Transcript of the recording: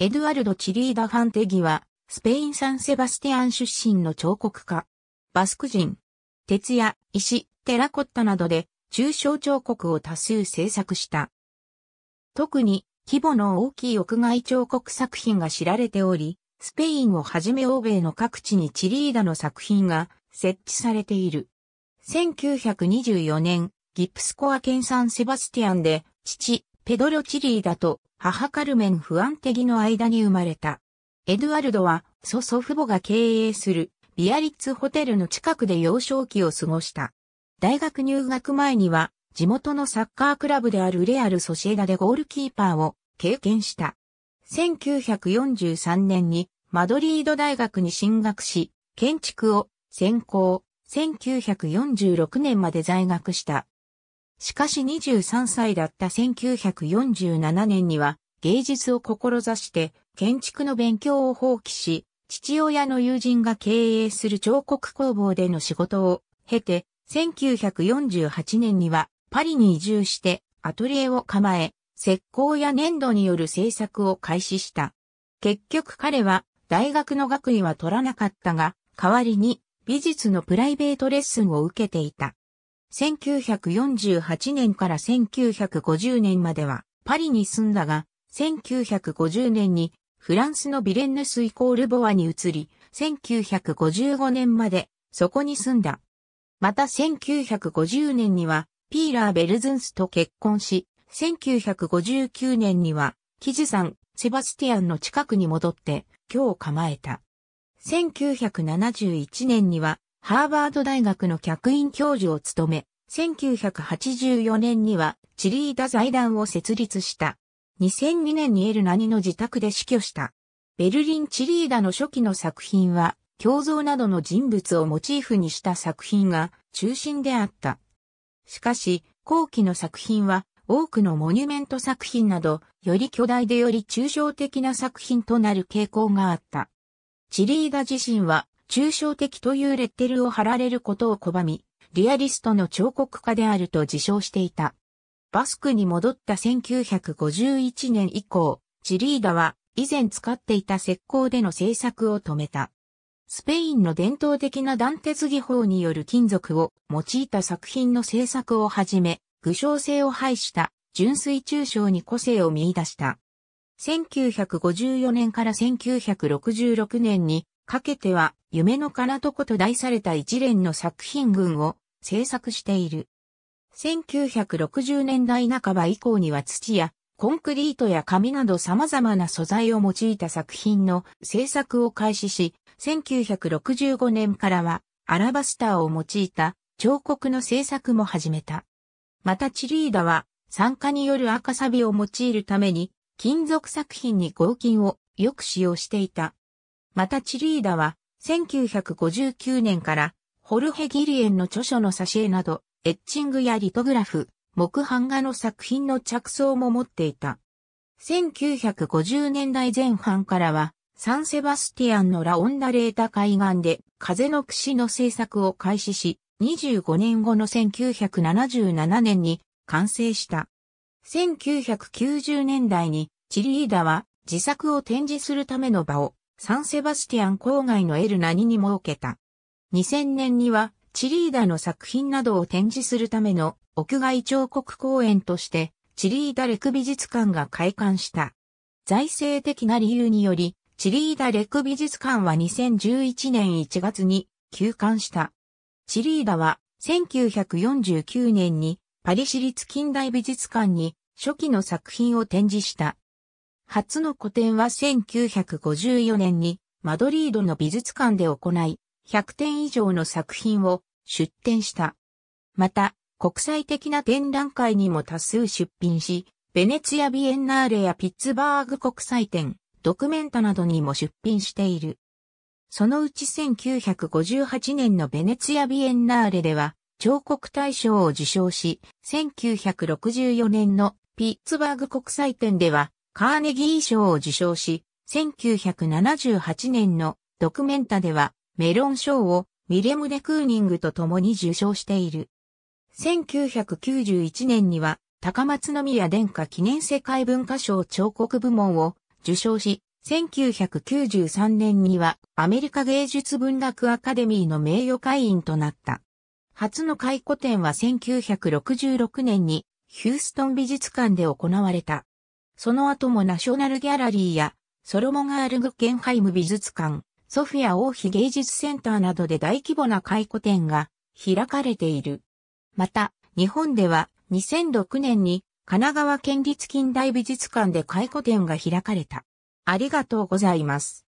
エドゥアルド・チリーダ・ファンテギは、スペイン・サン・セバスティアン出身の彫刻家。バスク人。鉄や石、テラコッタなどで、中小彫刻を多数制作した。特に、規模の大きい屋外彫刻作品が知られており、スペインをはじめ欧米の各地にチリーダの作品が設置されている。1924年、ギプスコア県サン・セバスティアンで、父、ペドロ・チリーダと母カルメン・フアンテギの間に生まれた。エドゥアルドは、祖祖父母が経営する、ビアリッツホテルの近くで幼少期を過ごした。大学入学前には、地元のサッカークラブであるレアル・ソシエダでゴールキーパーを経験した。1943年にマドリード大学に進学し、建築を専攻、1946年まで在学した。しかし23歳だった1947年には芸術を志して建築の勉強を放棄し、父親の友人が経営する彫刻工房での仕事を経て、1948年にはパリに移住してアトリエを構え、石膏や粘土による制作を開始した。結局彼は大学の学位は取らなかったが、代わりに美術のプライベートレッスンを受けていた。1948年から1950年まではパリに住んだが、1950年にフランスのビレンヌスイコールボアに移り、1955年までそこに住んだ。また1950年にはピーラー・ベルズンスと結婚し、1959年にはキジさん、セバスティアンの近くに戻って今日構えた。1971年にはハーバード大学の客員教授を務め、1984年にはチリーダ財団を設立した。2002年にエルナニの自宅で死去した。ベルリンチリーダの初期の作品は、胸像などの人物をモチーフにした作品が中心であった。しかし、後期の作品は多くのモニュメント作品など、より巨大でより抽象的な作品となる傾向があった。チリーダ自身は抽象的というレッテルを貼られることを拒み、リアリストの彫刻家であると自称していた。バスクに戻った1951年以降、チリーダは以前使っていた石膏での制作を止めた。スペインの伝統的な断鉄技法による金属を用いた作品の制作をはじめ、具象性を排した純粋抽象に個性を見出した。1954年から1966年にかけては、夢のかなと題された一連の作品群を制作している。1960年代半ば以降には土やコンクリートや紙など様々な素材を用いた作品の制作を開始し、1965年からはアラバスターを用いた彫刻の制作も始めた。またチリーダは酸化による赤サビを用いるために金属作品に合金をよく使用していた。またチリーダは、1959年から、ホルヘ・ギリエンの著書の挿絵など、エッチングやリトグラフ、木版画の作品の着想も持っていた。1950年代前半からは、サンセバスティアンのラオンダレータ海岸で風の櫛の制作を開始し、25年後の1977年に完成した。1990年代にチリーダは自作を展示するための場をサンセバスティアン郊外のエルナニに設けた。2000年には、チリーダの作品などを展示するための屋外彫刻公園として、チリーダレク美術館が開館した。財政的な理由により、チリーダレク美術館は2011年1月に休館した。チリーダは1949年にパリ市立近代美術館に初期の作品を展示した。初の個展は1954年にマドリードの美術館で行い、100点以上の作品を出展した。また、国際的な展覧会にも多数出品し、ベネツィア・ビエンナーレやピッツバーグ国際展、ドクメンタなどにも出品している。そのうち1958年のベネツィア・ビエンナーレでは、彫刻大賞を受賞し、1964年のピッツバーグ国際展では、カーネギー賞を受賞し、1978年のドクメンタではメロン賞をミレム・デ・クーニングと共に受賞している。1991年には高松宮殿下記念世界文化賞彫刻部門を受賞し、1993年にはアメリカ芸術文学アカデミーの名誉会員となった。初の回顧展は1966年にヒューストン美術館で行われた。その後もナショナルギャラリーや、ソロモガールグッケンハイム美術館、ソフィア王妃芸術センターなどで大規模な回顧展が開かれている。また、日本では2006年に神奈川県立近代美術館で回顧展が開かれた。ありがとうございます。